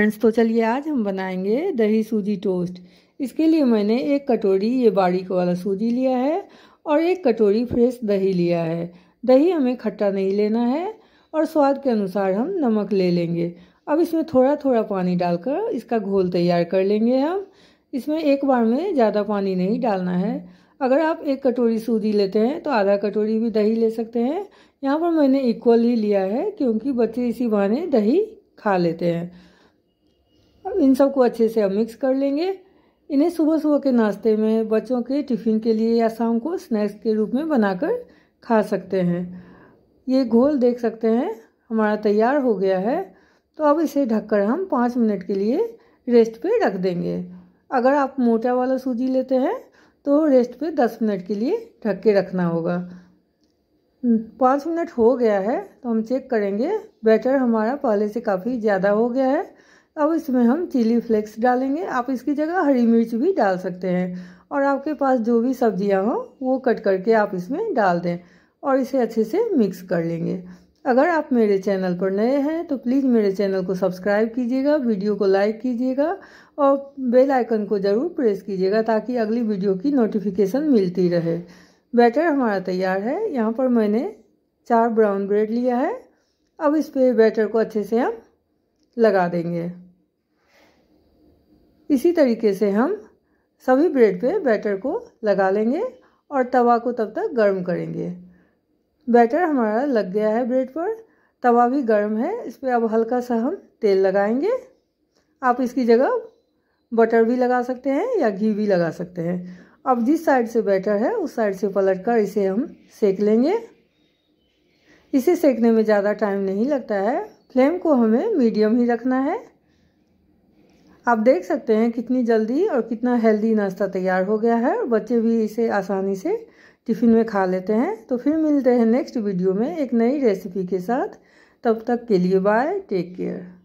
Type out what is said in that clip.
friends तो चलिए आज हम बनाएंगे दही सूजी टोस्ट इसके लिए मैंने एक कटोरी ये बारीक वाला सूजी लिया है और एक कटोरी फ्रेश दही लिया है दही हमें खट्टा नहीं लेना है और स्वाद के अनुसार हम नमक ले लेंगे अब इसमें थोड़ा थोड़ा पानी डालकर इसका घोल तैयार कर लेंगे हम इसमें एक बार में ज़्यादा पानी नहीं डालना है अगर आप एक कटोरी सूजी लेते हैं तो आधा कटोरी भी दही ले सकते हैं यहाँ पर मैंने इक्वल ही लिया है क्योंकि बच्चे इसी बहाने दही खा लेते हैं इन सबको अच्छे से हम मिक्स कर लेंगे इन्हें सुबह सुबह के नाश्ते में बच्चों के टिफ़िन के लिए या शाम को स्नैक्स के रूप में बनाकर खा सकते हैं ये घोल देख सकते हैं हमारा तैयार हो गया है तो अब इसे ढककर हम पाँच मिनट के लिए रेस्ट पे रख देंगे अगर आप मोटा वाला सूजी लेते हैं तो रेस्ट पे दस मिनट के लिए ढक के रखना होगा पाँच मिनट हो गया है तो हम चेक करेंगे बैटर हमारा पहले से काफ़ी ज़्यादा हो गया है अब इसमें हम चिली फ्लेक्स डालेंगे आप इसकी जगह हरी मिर्च भी डाल सकते हैं और आपके पास जो भी सब्जियां हो वो कट करके आप इसमें डाल दें और इसे अच्छे से मिक्स कर लेंगे अगर आप मेरे चैनल पर नए हैं तो प्लीज़ मेरे चैनल को सब्सक्राइब कीजिएगा वीडियो को लाइक कीजिएगा और बेल आइकन को ज़रूर प्रेस कीजिएगा ताकि अगली वीडियो की नोटिफिकेशन मिलती रहे बैटर हमारा तैयार है यहाँ पर मैंने चार ब्राउन ब्रेड लिया है अब इस पर बैटर को अच्छे से हम लगा देंगे इसी तरीके से हम सभी ब्रेड पे बैटर को लगा लेंगे और तवा को तब तक गर्म करेंगे बैटर हमारा लग गया है ब्रेड पर तवा भी गर्म है इस पर अब हल्का सा हम तेल लगाएंगे आप इसकी जगह बटर भी लगा सकते हैं या घी भी लगा सकते हैं अब जिस साइड से बैटर है उस साइड से पलट कर इसे हम सेक लेंगे इसे सेकने में ज़्यादा टाइम नहीं लगता है फ्लेम को हमें मीडियम ही रखना है आप देख सकते हैं कितनी जल्दी और कितना हेल्दी नाश्ता तैयार हो गया है और बच्चे भी इसे आसानी से टिफ़िन में खा लेते हैं तो फिर मिलते हैं नेक्स्ट वीडियो में एक नई रेसिपी के साथ तब तक के लिए बाय टेक केयर